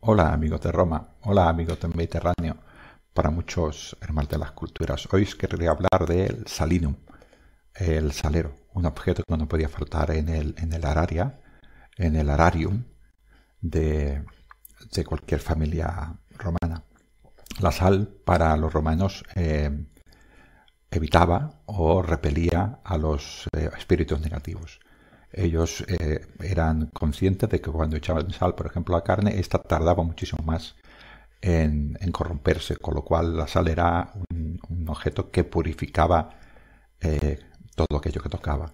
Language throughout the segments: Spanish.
Hola amigos de Roma, hola amigos del Mediterráneo, para muchos hermanos de las culturas. Hoy os querría hablar del salinum, el salero, un objeto que no podía faltar en el, en el araria, en el ararium de, cualquier familia romana. La sal para los romanos eh, evitaba o repelía a los eh, espíritus negativos. Ellos eh, eran conscientes de que cuando echaban sal, por ejemplo, a carne, esta tardaba muchísimo más en, corromperse, con lo cual la sal era un, objeto que purificaba eh, todo aquello que tocaba.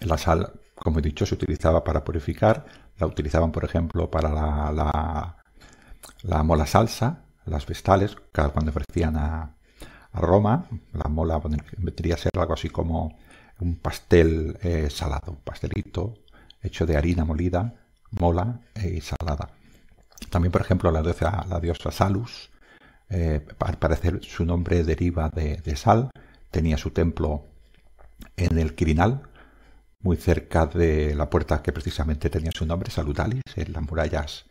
La sal, como he dicho, se utilizaba para purificar, la utilizaban, por ejemplo, para la, la, mola salsa, las vestales, cuando ofrecían a, a Roma, la mola vendría a ser algo así como un pastel eh, salado, un pastelito hecho de harina molida, mola eh, y salada. También, por ejemplo, la diosa, la diosa Salus, eh, al parecer su nombre deriva de, Sal, tenía su templo en el Quirinal, muy cerca de la puerta que precisamente tenía su nombre, Saludalis, en las murallas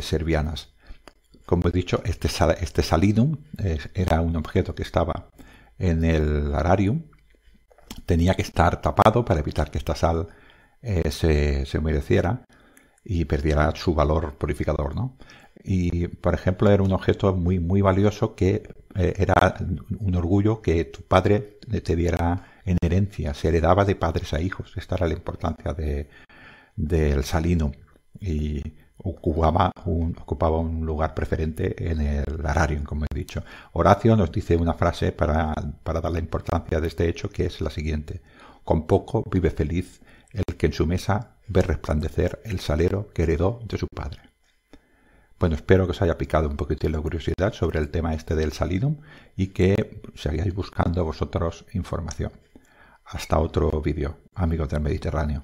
serbianas. Como he dicho, este, este salinum era un objeto que estaba en el Ararium, tenía que estar tapado para evitar que esta sal eh, se, se humedeciera y perdiera su valor purificador, ¿no? Y, por ejemplo, era un objeto muy, muy valioso que eh, era un orgullo que tu padre te diera en herencia, se heredaba de padres a hijos. Esta era la importancia de, del salino. Y ocupaba un, ocupaba un lugar preferente en el Ararium, como he dicho. Horacio nos dice una frase para, dar la importancia de este hecho, que es la siguiente. Con poco vive feliz el que en su mesa ve resplandecer el salero que heredó de su padre. Bueno, espero que os haya picado un poquito la curiosidad sobre el tema este del salinum y que sigáis buscando vosotros información. Hasta otro vídeo, amigos del Mediterráneo.